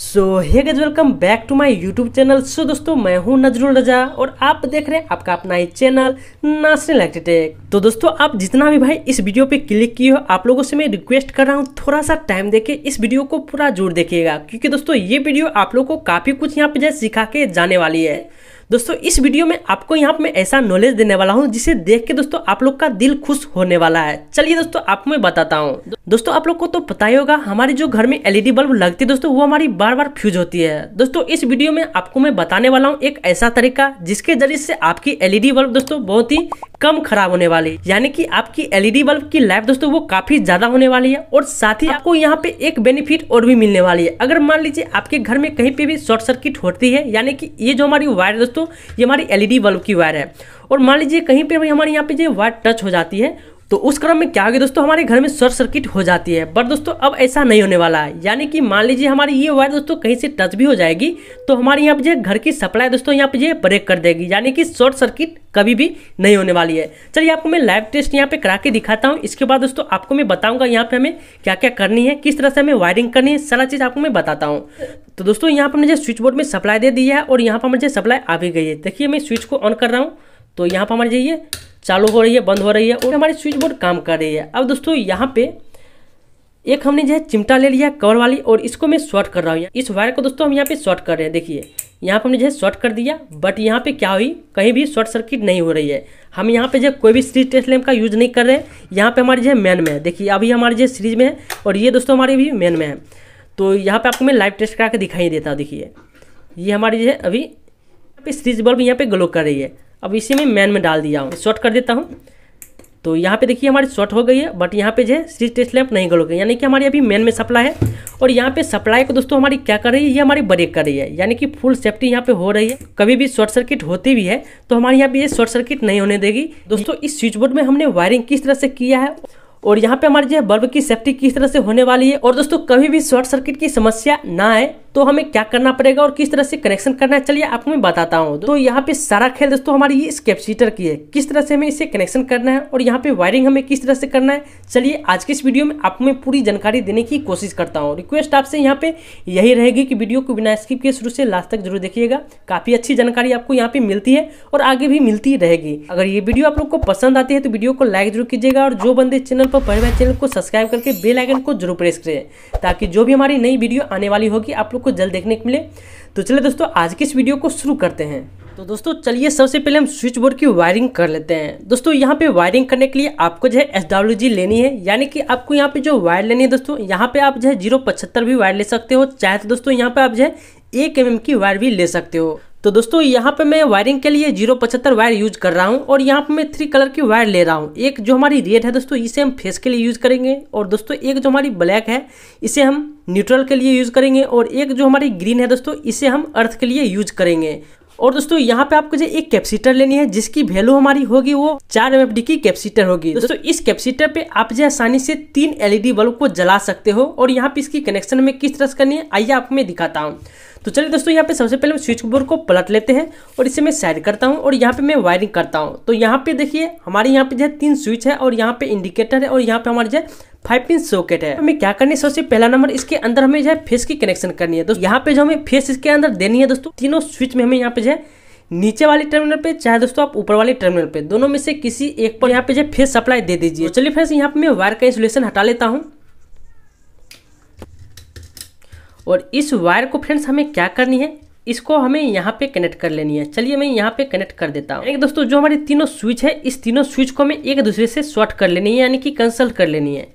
so hey guys welcome back to my YouTube channel so दोस्तों मैं हूं नजरुल रजा और आप देख रहे हैं आपका अपना ही चैनल नेशनल लगते टेक तो दोस्तों आप जितना भी भाई इस वीडियो पे क्लिक किए हो आप लोगों से मैं रिक्वेस्ट कर रहा हूं थोड़ा सा टाइम देके इस वीडियो को पूरा जोर देखिएगा क्योंकि दोस्तों ये वीडियो आप लोग को काफ़ी कुछ यहाँ पे जो सिखा के जाने वाली है दोस्तों इस वीडियो में आपको यहाँ मैं ऐसा नॉलेज देने वाला हूँ जिसे देख के दोस्तों आप लोग का दिल खुश होने वाला है चलिए दोस्तों आपको मैं बताता हूँ दोस्तों आप लोग को तो पता ही होगा हमारे जो घर में एलईडी बल्ब e लगती है दोस्तों वो हमारी बार बार फ्यूज होती है दोस्तों इस वीडियो में आपको मैं बताने वाला हूँ एक ऐसा तरीका जिसके जरिए से आपकी एलईडी बल्ब e दोस्तों बहुत ही कम खराब होने वाली यानी कि आपकी एलईडी बल्ब e की लाइफ दोस्तों वो काफी ज्यादा होने वाली है और साथ ही आपको यहाँ पे एक बेनिफिट और भी मिलने वाली है अगर मान लीजिए आपके घर में कहीं पे भी शॉर्ट सर्किट होती है यानी कि ये जो हमारी वायर दोस्तों दोस्तों ये हमारी एलईडी e बल्ब की वायर है और मान लीजिए कहीं पर भी हमारे यहाँ पे जो वायर टच हो जाती है तो उस क्रम में क्या होगी दोस्तों हमारे घर में शॉर्ट सर्किट हो जाती है बट दोस्तों अब ऐसा नहीं होने वाला है यानी कि मान लीजिए हमारी ये वायर दोस्तों कहीं से टच भी हो जाएगी तो हमारे यहाँ पे घर की सप्लाई दोस्तों यहाँ पे ब्रेक कर देगी यानी कि शॉर्ट सर्किट कभी भी नहीं होने वाली है चलिए आपको मैं लाइव टेस्ट यहाँ पे करा के दिखाता हूँ इसके बाद दोस्तों आपको मैं बताऊंगा यहाँ पे हमें क्या क्या करनी है किस तरह से हमें वायरिंग करनी है सारा चीज़ आपको मैं बताता हूँ तो दोस्तों यहाँ पर मुझे स्विच बोर्ड में सप्लाई दे दी है और यहाँ पर मुझे सप्लाई आ भी गई है देखिए मैं स्विच को ऑन कर रहा हूँ तो यहाँ पर हमारी जाइए चालू हो रही है बंद हो रही है और हमारी स्विच बोर्ड काम कर रही है अब दोस्तों यहाँ पे एक हमने जो है चिमटा ले लिया कवर वाली और इसको मैं शॉर्ट कर रहा हूँ इस वायर को दोस्तों हम यहाँ पे शॉर्ट कर रहे हैं देखिए यहाँ पर हमने जो है शॉर्ट कर दिया बट यहाँ पे क्या हुई कहीं भी शॉर्ट सर्किट नहीं हो रही है हम यहाँ पे जो कोई भी सीरीज टेस्ट लैम्प का यूज़ नहीं कर रहे हैं यहाँ पर हमारे जो है मैन में है देखिए अभी हमारे जो सीरीज में है और ये दोस्तों हमारे भी मैन में है तो यहाँ पर आपको मैं लाइव टेस्ट करा के दिखाई देता हूँ देखिए ये हमारी जो है अभी सीरीज बल्ब यहाँ पर ग्लो कर रही है अब इसी में मैन में डाल दिया हूँ शॉर्ट कर देता हूँ तो यहाँ पे देखिए हमारी शॉर्ट हो गई है बट यहाँ पे जो है सीरीज टेस्ट लैंप नहीं गल हो गई यानी कि हमारी अभी मेन में सप्लाई है और यहाँ पे सप्लाई को दोस्तों हमारी क्या कर रही है ये हमारी ब्रेक कर रही है यानी कि फुल सेफ्टी यहाँ पे हो रही है कभी भी शॉर्ट सर्किट होती भी है तो हमारे यहाँ पे ये शॉर्ट सर्किट नहीं होने देगी दोस्तों इस स्विच बोर्ड में हमने वायरिंग किस तरह से किया है और यहाँ पे हमारी जो है बल्ब की सेफ्टी किस तरह से होने वाली है और दोस्तों कभी भी शॉर्ट सर्किट की समस्या ना आए तो हमें क्या करना पड़ेगा और किस तरह से कनेक्शन करना है चलिए आपको मैं बताता हूँ तो यहाँ पे सारा खेल दोस्तों हमारी इस कैपेसिटर की है किस तरह से हमें इसे कनेक्शन करना है और यहाँ पे वायरिंग हमें किस तरह से करना है चलिए आज के इस वीडियो में आपको मैं पूरी जानकारी देने की कोशिश करता हूँ रिक्वेस्ट आपसे यहाँ पे यही रहेगी कि वीडियो को बिना स्किप के शुरू से लास्ट तक जरूर देखिएगा काफ़ी अच्छी जानकारी आपको यहाँ पे मिलती है और आगे भी मिलती रहेगी अगर ये वीडियो आप लोग को पसंद आती है तो वीडियो को लाइक जरूर कीजिएगा और जो बंदे चैनल पर पहले चैनल को सब्सक्राइब करके बेलाइकन को जरूर प्रेस करें ताकि जो भी हमारी नई वीडियो आने वाली होगी आप लोग आपको जल्द देखने को मिले तो चलिए दोस्तों आज की इस वीडियो को शुरू करते हैं तो दोस्तों चलिए सबसे पहले हम स्विच बोर्ड की वायरिंग कर लेते हैं दोस्तों यहाँ पे वायरिंग करने के लिए आपको जो है एस डब्ल्यू जी लेनी है यानी कि आपको यहाँ पे जो वायर लेनी है दोस्तों यहाँ पे आप जो है जीरो पचहत्तर भी वायर ले सकते हो चाहे तो दोस्तों यहाँ पे आप जो है एक एम की वायर भी ले सकते हो तो दोस्तों यहाँ पे मैं वायरिंग के लिए जीरो पचहत्तर वायर यूज कर रहा हूँ और यहाँ पे मैं थ्री कलर की वायर ले रहा हूँ एक जो हमारी रेड है दोस्तों इसे हम फेस के लिए यूज करेंगे और दोस्तों एक जो हमारी ब्लैक है इसे हम न्यूट्रल के लिए यूज करेंगे और एक जो हमारी ग्रीन है दोस्तों इसे हम अर्थ के लिए यूज करेंगे और दोस्तों यहाँ पे आपको जो एक कैप्सीटर लेनी है जिसकी वैल्यू हमारी होगी वो चार एम की कैप्सीटर होगी दोस्तों इस कैप्सीटर पे आप जो आसानी से तीन एलईडी e बल्ब को जला सकते हो और यहाँ पे इसकी कनेक्शन में किस तरह से करनी है आइए आपको मैं दिखाता हूँ तो चलिए दोस्तों यहाँ पे सबसे पहले मैं स्विच बोर्ड को पलट लेते हैं और इसे मैं साइड करता हूँ और यहाँ पे मैं वायरिंग करता हूँ तो यहाँ पे देखिए हमारे यहाँ पे जो है तीन स्विच है और यहाँ पे इंडिकेटर है और यहाँ पे हमारे जो है फाइव पिन सॉकेट है हमें क्या करनी है सबसे पहला नंबर इसके अंदर हमें जो है फेस की कनेक्शन करनी है दोस्तों यहाँ पे जो हमें फेस इसके अंदर देनी है दोस्तों तीनों स्विच में हमें यहाँ पे जो है नीचे वाले टर्मिनल पे चाहे दोस्तों आप ऊपर वाले टर्मिनल पे दोनों में से किसी एक पर यहाँ पे जो फेस सप्लाई दे दीजिए तो चलिए फ्रेंड्स यहाँ पे मैं वायर का इंसुलेशन हटा लेता हूँ और इस वायर को फ्रेंड्स हमें क्या करनी है इसको हमें यहाँ पे कनेक्ट कर लेनी है चलिए मैं यहाँ पे कनेक्ट कर देता हूँ एक दोस्तों जो हमारी तीनों स्विच है इस तीनों स्विच को हमें एक दूसरे से शॉर्ट कर लेनी है यानी कि कंसल्ट कर लेनी है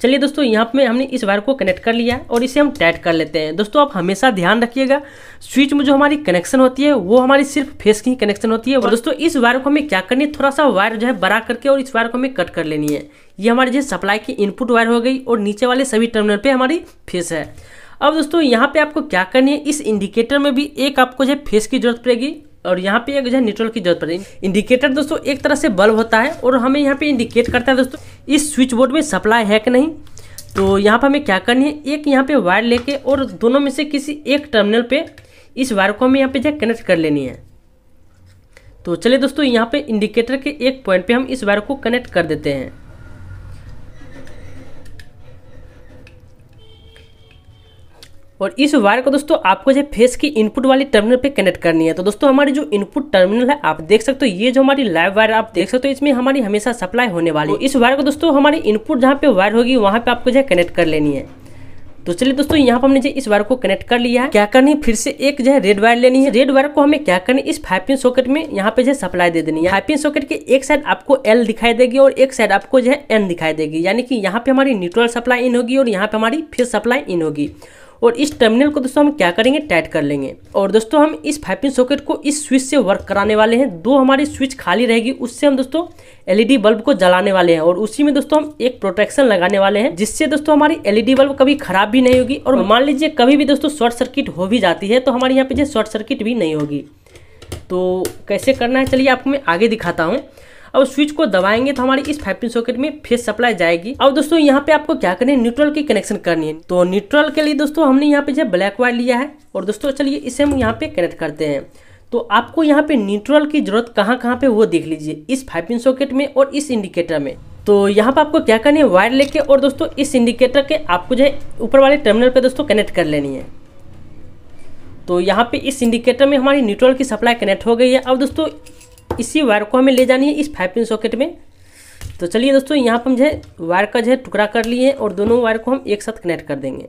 चलिए दोस्तों यहाँ पे हमने इस वायर को कनेक्ट कर लिया और इसे हम टाइट कर लेते हैं दोस्तों आप हमेशा ध्यान रखिएगा स्विच में जो हमारी कनेक्शन होती है वो हमारी सिर्फ फेस की कनेक्शन होती है और दोस्तों इस वायर को हमें क्या करनी है थोड़ा सा वायर जो है बड़ा करके और इस वायर को हमें कट कर लेनी है ये हमारी जो सप्लाई की इनपुट वायर हो गई और नीचे वाले सभी टर्मिनल पर हमारी फेस है अब दोस्तों यहाँ पे आपको क्या करनी है इस इंडिकेटर में भी एक आपको जो है फेस की जरूरत पड़ेगी और यहाँ पे एक जो है न्यूट्रल की जरूरत पड़ती है इंडिकेटर दोस्तों एक तरह से बल्ब होता है और हमें यहाँ पे इंडिकेट करता है दोस्तों इस स्विच बोर्ड में सप्लाई है कि नहीं तो यहाँ पर हमें क्या करनी है एक यहाँ पे वायर लेके और दोनों में से किसी एक टर्मिनल पे इस वायर को हमें यहाँ पे जो कनेक्ट कर लेनी है तो चलिए दोस्तों यहाँ पे इंडिकेटर के एक पॉइंट पे हम इस वायर को कनेक्ट कर देते हैं और इस वायर को दोस्तों आपको जो फेस की इनपुट वाली टर्मिनल पे कनेक्ट करनी है तो दोस्तों हमारी जो इनपुट टर्मिनल है आप देख सकते हो ये जो हमारी लाइव वायर आप देख सकते हो इसमें हमारी हमेशा सप्लाई होने वाली है इस वायर को दोस्तों हमारी इनपुट जहाँ पे वायर होगी वहाँ पे आपको जो है कनेक्ट कर लेनी है तो चलिए दोस्तों यहाँ पर हमने जो इस वायर को कनेक्ट कर लिया है क्या करनी है फिर से एक जो है रेड वायर लेनी है रेड वायर को हमें क्या करनी है इस फाइव पिन सॉकेट में यहाँ पे जो सप्लाई दे देनी है फाइव पिन सॉकेट के एक साइड आपको एल दिखाई देगी और एक साइड आपको जो है एन दिखाई देगी यानी कि यहाँ पे हमारी न्यूट्रल सप्लाई इन होगी और यहाँ पे हमारी फिर सप्लाई इन होगी और इस टर्मिनल को दोस्तों हम क्या करेंगे टाइट कर लेंगे और दोस्तों हम इस फाइपिन सॉकेट को इस स्विच से वर्क कराने वाले हैं दो हमारी स्विच खाली रहेगी उससे हम दोस्तों एलईडी बल्ब को जलाने वाले हैं और उसी में दोस्तों हम एक प्रोटेक्शन लगाने वाले हैं जिससे दोस्तों हमारी एलईडी बल्ब कभी खराब भी नहीं होगी और मान लीजिए कभी भी दोस्तों शॉर्ट सर्किट हो भी जाती है तो हमारे यहाँ पे जो शॉर्ट सर्किट भी नहीं होगी तो कैसे करना है चलिए आपको मैं आगे दिखाता हूँ अब स्विच को दबाएंगे तो हमारी इस फाइव पिन सॉकेट में फेस सप्लाई जाएगी अब दोस्तों यहाँ पे आपको क्या करनी है न्यूट्रल की कनेक्शन करनी है तो न्यूट्रल के लिए दोस्तों हमने यहाँ पे जो ब्लैक वायर लिया है और दोस्तों चलिए इसे हम यहाँ पे कनेक्ट करते हैं तो आपको यहाँ पे न्यूट्रल की जरूरत कहाँ कहाँ पे वो देख लीजिए इस फाइव पिन सॉकेट में और इस इंडिकेटर में तो यहाँ पे आपको क्या करनी है वायर लेके और दोस्तों इस इंडिकेटर के आपको जो है ऊपर वाले टर्मिनल पे दोस्तों कनेक्ट कर लेनी है तो यहाँ पे इस इंडिकेटर में हमारी न्यूट्रल की सप्लाई कनेक्ट हो गई है अब दोस्तों इसी वायर को हमें ले जानी है इस फाइव पिन सॉकेट में तो चलिए दोस्तों यहाँ पर हम जो है वायर का जो है टुकड़ा कर लिए और दोनों वायर को हम एक साथ कनेक्ट कर देंगे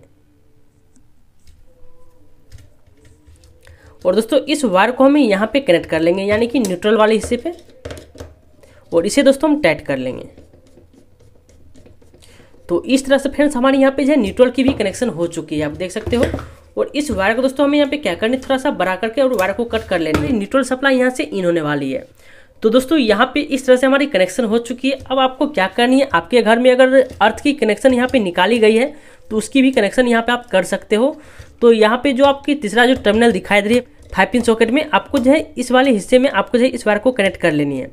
और दोस्तों इस वायर को हमें यहाँ पे कनेक्ट कर लेंगे यानी कि न्यूट्रल वाले हिस्से पे और इसे दोस्तों हम टाइट कर लेंगे तो इस तरह से फ्रेंड्स हमारे यहाँ पे जो है न्यूट्रल की भी कनेक्शन हो चुकी है आप देख सकते हो और इस वायर को दोस्तों हमें यहाँ पे क्या है थोड़ा सा बड़ा करके और वायर को कट कर लेना न्यूट्रल सप्लाई यहाँ से इन होने वाली है तो दोस्तों यहाँ पे इस तरह से हमारी कनेक्शन हो चुकी है अब आपको क्या करनी है आपके घर में अगर अर्थ की कनेक्शन यहाँ पे निकाली गई है तो उसकी भी कनेक्शन यहाँ पे आप कर सकते हो तो यहाँ पे जो आपकी तीसरा जो टर्मिनल दिखाई दे रही है फाइव पिन सॉकेट में आपको जो है इस वाले हिस्से में आपको जो है इस वायर को कनेक्ट कर लेनी है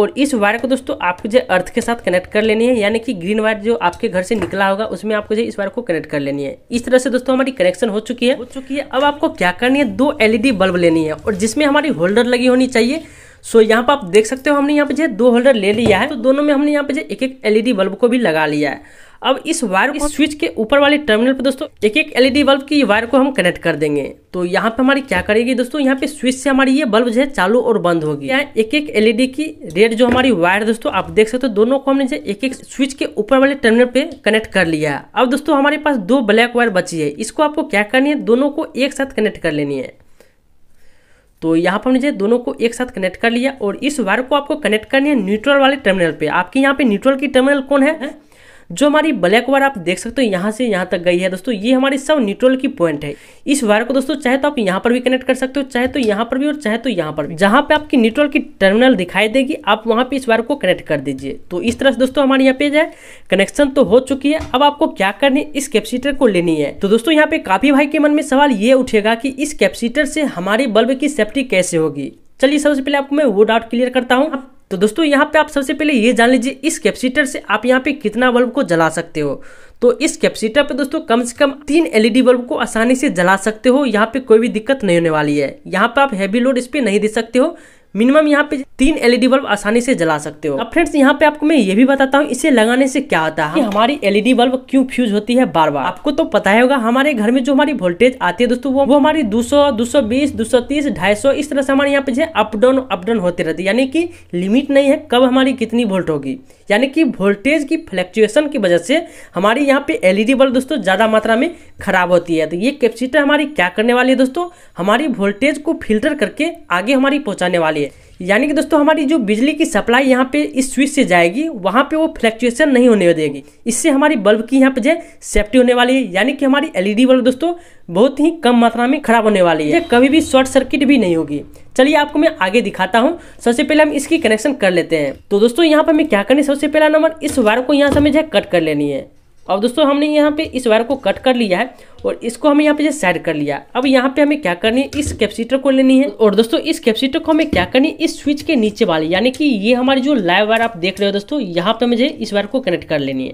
और इस वायर को दोस्तों आपको जो अर्थ के साथ कनेक्ट कर लेनी है यानी कि ग्रीन वायर जो आपके घर से निकला होगा उसमें आपको जो इस वायर को कनेक्ट कर लेनी है इस तरह से दोस्तों हमारी कनेक्शन हो चुकी है हो चुकी है अब आपको क्या करनी है दो एलईडी बल्ब लेनी है और जिसमें हमारी होल्डर लगी होनी चाहिए सो यहाँ पर आप देख सकते हो हमने यहाँ पे जो दो होल्डर ले लिया है तो दोनों में हमने यहाँ पे जो एक एक एलईडी बल्ब को भी लगा लिया है अब इस वायर को स्विच के ऊपर वाले टर्मिनल पर दोस्तों एक एक एलईडी बल्ब की वायर को हम कनेक्ट कर देंगे तो यहाँ पे हमारी क्या करेगी दोस्तों यहाँ पे स्विच से हमारी ये बल्ब जो है चालू और बंद होगी यहाँ एक एक एलईडी की रेड जो हमारी वायर दोस्तों आप देख सकते हो दोनों को हमने एक एक स्विच के ऊपर वाले टर्मिनल पे कनेक्ट कर लिया है अब दोस्तों हमारे पास दो ब्लैक वायर बची है इसको आपको क्या करनी है दोनों को एक साथ कनेक्ट कर लेनी है तो यहाँ पर मुझे दोनों को एक साथ कनेक्ट कर लिया और इस वायर को आपको कनेक्ट करनी है न्यूट्रल वाले टर्मिनल पे आपके यहाँ पे न्यूट्रल की टर्मिनल कौन है जो हमारी ब्लैक वायर आप देख सकते हो यहाँ से यहाँ तक गई है दोस्तों ये हमारी सब न्यूट्रल की पॉइंट है इस वायर को दोस्तों चाहे तो आप यहाँ पर भी कनेक्ट कर सकते हो चाहे तो यहाँ पर भी और चाहे तो यहाँ पर भी जहाँ पे आपकी न्यूट्रल की टर्मिनल दिखाई देगी आप वहाँ पे इस वायर को कनेक्ट कर दीजिए तो इस तरह से दोस्तों हमारे यहाँ पे जो कनेक्शन तो हो चुकी है अब आपको क्या करनी इस कैप्सीटर को लेनी है तो दोस्तों यहाँ पे काफी भाई के मन में सवाल ये उठेगा कि इस कैप्सीटर से हमारे बल्ब की सेफ्टी कैसे होगी चलिए सबसे पहले आपको मैं वो डाउट क्लियर करता हूँ तो दोस्तों यहाँ पे आप सबसे पहले ये जान लीजिए इस कैपेसिटर से आप यहाँ पे कितना बल्ब को जला सकते हो तो इस कैपेसिटर पे दोस्तों कम से कम तीन एलईडी बल्ब को आसानी से जला सकते हो यहाँ पे कोई भी दिक्कत नहीं होने वाली है यहाँ पे आप हैवी लोड इस पर नहीं दे सकते हो मिनिमम यहाँ पे तीन एलईडी e बल्ब आसानी से जला सकते हो अब फ्रेंड्स यहाँ पे आपको मैं ये भी बताता हूँ इसे लगाने से क्या होता है हमारी एलईडी e बल्ब क्यों फ्यूज होती है बार बार आपको तो पता ही होगा हमारे घर में जो हमारी वोल्टेज आती है दोस्तों वो, वो हमारी 200, 220, 230, 250 इस तरह से हमारे यहाँ पे अप डाउन अप डाउन होते रहती है यानी कि लिमिट नहीं है कब हमारी कितनी वोल्ट होगी यानी कि वोल्टेज की फ्लक्चुएशन की वजह से हमारे यहाँ पे एलईडी e बल्ब दोस्तों ज्यादा मात्रा में खराब होती है तो ये कैपेसिटर हमारी क्या करने वाली है दोस्तों हमारी वोल्टेज को फिल्टर करके आगे हमारी पहुंचाने वाली है यानी कि दोस्तों हमारी जो बिजली की सप्लाई यहाँ पे इस स्विच से जाएगी वहाँ पे वो फ्लैक्चुएशन नहीं होने देगी इससे हमारी बल्ब की यहाँ पे जो सेफ्टी होने वाली है यानी कि हमारी एलईडी बल्ब दोस्तों बहुत ही कम मात्रा में खराब होने वाली है कभी भी शॉर्ट सर्किट भी नहीं होगी चलिए आपको मैं आगे दिखाता हूँ सबसे पहले हम इसकी कनेक्शन कर लेते हैं तो दोस्तों यहाँ पर हमें क्या करनी सबसे पहला नंबर इस वायर को यहाँ से हमें जो कट कर लेनी है अब दोस्तों हमने यहाँ पे इस वायर को कट कर लिया है और इसको हमें यहाँ पे साइड कर लिया अब यहाँ पे हमें क्या करनी है इस कैपेसिटर को लेनी है और दोस्तों इस कैपेसिटर को हमें क्या करनी है इस स्विच के नीचे वाले यानी कि ये हमारी जो लाइव वायर आप देख रहे हो दोस्तों यहाँ पे मुझे इस वायर को कनेक्ट कर लेनी है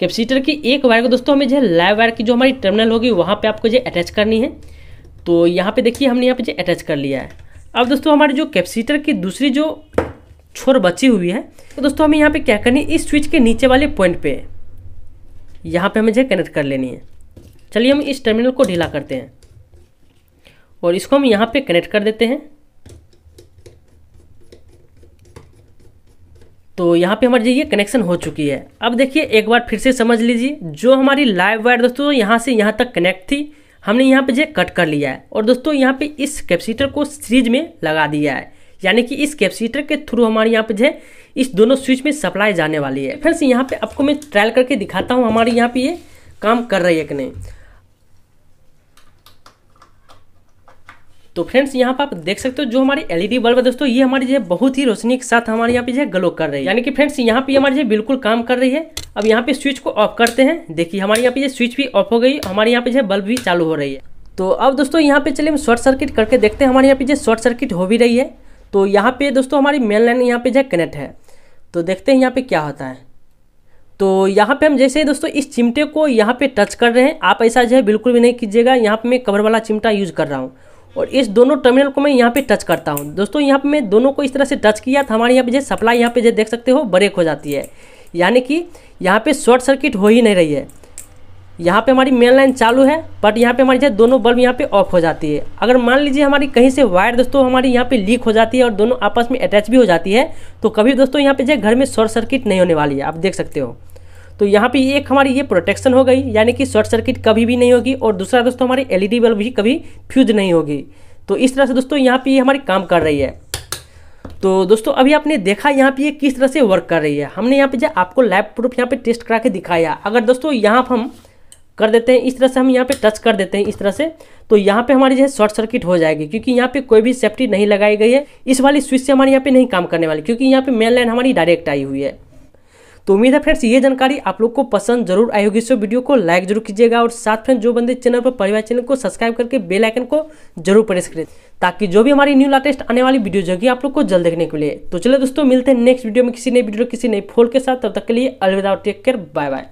कैपेसिटर की एक वायर को दोस्तों हमें जो है लाइव वायर की जो हमारी टर्मिनल होगी वहाँ पर आपको जो अटैच करनी है तो यहाँ पर देखिए हमने यहाँ पर जो अटैच कर लिया है अब दोस्तों हमारी जो कैपेसिटर की दूसरी जो छोर बची हुई है तो दोस्तों हमें यहाँ पे क्या करनी है इस स्विच के नीचे वाले पॉइंट पे यहाँ पे हमें जो कनेक्ट कर लेनी है चलिए हम इस टर्मिनल को ढीला करते हैं और इसको हम यहाँ पे कनेक्ट कर देते हैं तो यहाँ पे हमारी ये कनेक्शन हो चुकी है अब देखिए एक बार फिर से समझ लीजिए जो हमारी लाइव वायर दोस्तों यहाँ से यहाँ तक कनेक्ट थी हमने यहाँ पे जो कट कर लिया है और दोस्तों यहाँ पे इस कैपेसिटर को सीरीज में लगा दिया है यानी कि इस कैपेसिटर के थ्रू हमारे यहाँ पे जो इस दोनों स्विच में सप्लाई जाने वाली है फ्रेंड्स यहाँ पे आपको मैं ट्रायल करके दिखाता हूँ हमारे यहाँ पे ये काम कर रही है कि नहीं तो फ्रेंड्स यहाँ पर आप देख सकते हो जो हमारी एलईडी बल्ब है दोस्तों ये हमारी जो है बहुत ही रोशनी के साथ हमारे यहाँ पे जो है ग्लो कर रही है यानी कि फ्रेंड्स यहाँ पे हमारी जो बिल्कुल काम कर रही है अब यहाँ पे स्विच को ऑफ करते हैं देखिए हमारे यहाँ पे जो स्विच भी ऑफ हो गई हमारे यहाँ पे जो है बल्ब भी चालू हो रही है तो अब दोस्तों यहाँ पे चलिए हम शॉर्ट सर्किट करके देखते हैं हमारे यहाँ पे जो शॉर्ट सर्किट हो भी रही है तो यहाँ पे दोस्तों हमारी मेन लाइन यहाँ पे जो कनेक्ट है तो देखते हैं यहाँ पे क्या होता है तो यहाँ पे हम जैसे ही दोस्तों इस चिमटे को यहाँ पे टच कर रहे हैं आप ऐसा जो है बिल्कुल भी नहीं कीजिएगा यहाँ पे मैं कवर वाला चिमटा यूज़ कर रहा हूँ और इस दोनों टर्मिनल को मैं यहाँ पे टच करता हूँ दोस्तों यहाँ पे मैं दोनों को इस तरह से टच किया तो हमारे यहाँ पे जो सप्लाई यहाँ पे जो देख सकते हो ब्रेक हो जाती है यानी कि यहाँ पे शॉर्ट सर्किट हो ही नहीं रही है यहाँ पे हमारी मेन लाइन चालू है बट यहाँ पे हमारी जो दोनों बल्ब यहाँ पे ऑफ हो जाती है अगर मान लीजिए हमारी कहीं से वायर दोस्तों हमारी यहाँ पे लीक हो जाती है और दोनों आपस में अटैच भी हो जाती है तो कभी दोस्तों यहाँ पे जो घर में शॉर्ट सर्किट नहीं होने वाली है आप देख सकते हो तो यहाँ पर एक हमारी ये प्रोटेक्शन हो गई यानी कि शॉर्ट सर्किट कभी भी नहीं होगी और दूसरा दोस्तों हमारी एल बल्ब भी कभी फ्यूज नहीं होगी तो इस तरह से दोस्तों यहाँ पर ये हमारी काम कर रही है तो दोस्तों अभी आपने देखा यहाँ पे ये किस तरह से वर्क कर रही है हमने यहाँ पे जो आपको लाइव प्रूफ यहाँ पे टेस्ट करा के दिखाया अगर दोस्तों यहाँ पर हम कर देते हैं इस तरह से हम यहाँ पे टच कर देते हैं इस तरह से तो यहाँ पे हमारी जो है शॉर्ट सर्किट हो जाएगी क्योंकि यहाँ पे कोई भी सेफ्टी नहीं लगाई गई है इस वाली स्विच से हमारे यहाँ पे नहीं काम करने वाली क्योंकि यहाँ पे मेन लाइन हमारी डायरेक्ट आई हुई है तो उम्मीद है फ्रेंड्स ये जानकारी आप लोग को पसंद जरूर आई होगी इस वीडियो को लाइक जरूर कीजिएगा और साथ में जो बंदे चैनल पर परिवार चैनल को सब्सक्राइब करके बेल आइकन को जरूर प्रेस करें ताकि जो भी हमारी न्यू लेटेस्ट आने वाली वीडियो होगी आप लोग को जल्द देखने के लिए तो चलो दोस्तों मिलते हैं नेक्स्ट वीडियो में किसी नई वीडियो किसी नई फोल के साथ तब तक के लिए अलविदा और टेक केयर बाय बाय